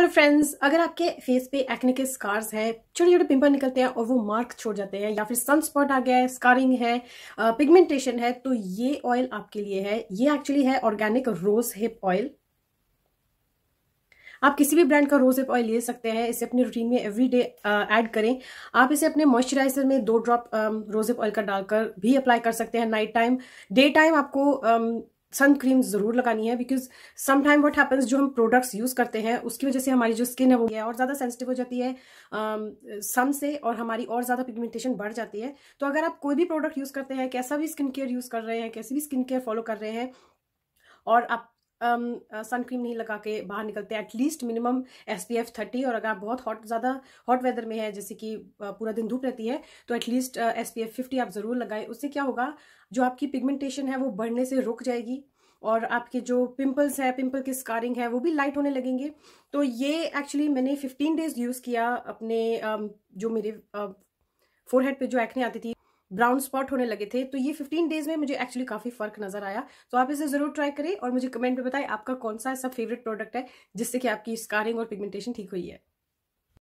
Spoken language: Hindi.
हेलो फ्रेंड्स अगर आपके फेस पे एक्ने के स्कार्स हैं छोटे छोटे पिंपल निकलते हैं और वो मार्क छोड़ जाते हैं या फिर सन स्पॉट आ गया है स्कारिंग है पिगमेंटेशन है तो ये ऑयल आपके लिए है ये एक्चुअली है ऑर्गेनिक रोज हिप ऑयल आप किसी भी ब्रांड का रोज हिप ऑयल ले सकते हैं इसे अपने रूटीन में एवरी डे एड करें आप इसे अपने मॉइस्चराइजर में दो ड्रॉप रोज हिप ऑयल का डालकर भी अप्लाई कर सकते हैं नाइट टाइम डे टाइम आपको um, सन क्रीम जरूर लगानी है बिकॉज समटाइम वट हैपन्स जो हम प्रोडक्ट्स यूज करते हैं उसकी वजह से हमारी जो स्किन है वो है और ज़्यादा सेंसिटिव हो जाती है सन um, से और हमारी और ज़्यादा पिगमेंटेशन बढ़ जाती है तो अगर आप कोई भी प्रोडक्ट यूज़ करते हैं कैसा भी स्किन केयर यूज़ कर रहे हैं कैसी भी स्किन केयर फॉलो कर रहे हैं और आप सन um, क्रीम uh, नहीं लगा के बाहर निकलते at least minimum S P F thirty और अगर आप बहुत हॉट ज़्यादा हॉट वेदर में है जैसे कि uh, पूरा दिन धूप रहती है तो at least S P F fifty आप ज़रूर लगाएं उससे क्या होगा जो आपकी पिगमेंटेशन है वो बढ़ने से रुक जाएगी और आपके जो पिंपल्स है पिंपल की स्कारिंग है वो भी लाइट होने लगेंगे तो ये एक्चुअली मैंने फिफ्टीन डेज यूज़ किया अपने um, जो मेरे फोरहेड uh, पे जो एक्ने आती थी ब्राउन स्पॉट होने लगे थे तो ये 15 डेज में मुझे एक्चुअली काफ़ी फर्क नजर आया तो आप इसे ज़रूर ट्राई करें और मुझे कमेंट में बताएं आपका कौन सा ऐसा फेवरेट प्रोडक्ट है जिससे कि आपकी स्कारिंग और पिगमेंटेशन ठीक हुई है